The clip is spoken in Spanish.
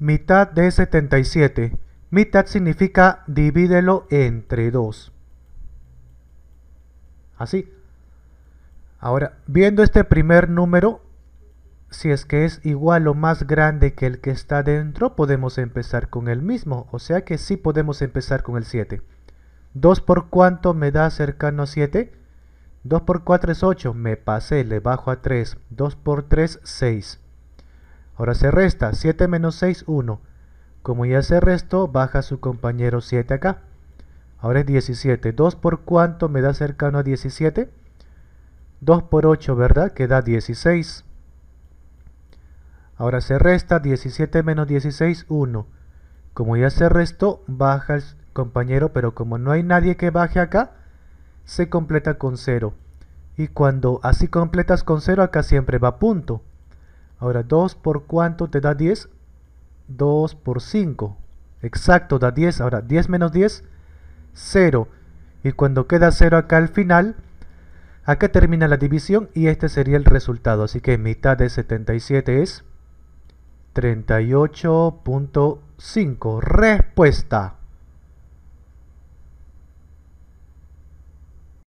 Mitad de 77. Mitad significa divídelo entre 2. Así. Ahora, viendo este primer número, si es que es igual o más grande que el que está dentro, podemos empezar con el mismo. O sea que sí podemos empezar con el 7. 2 por cuánto me da cercano a 7? 2 por 4 es 8, me pasé, le bajo a 3. 2 por 3, 6. Ahora se resta, 7 menos 6, 1. Como ya se restó, baja su compañero 7 acá. Ahora es 17. 2 por cuánto me da cercano a 17? 2 por 8, ¿verdad? Que da 16. Ahora se resta, 17 menos 16, 1. Como ya se restó, baja el compañero, pero como no hay nadie que baje acá, se completa con 0. Y cuando así completas con 0, acá siempre va punto. Ahora, 2 por cuánto te da 10? 2 por 5. Exacto, da 10. Ahora, 10 menos 10, 0. Y cuando queda 0 acá al final, acá termina la división y este sería el resultado. Así que mitad de 77 es 38.5. Respuesta.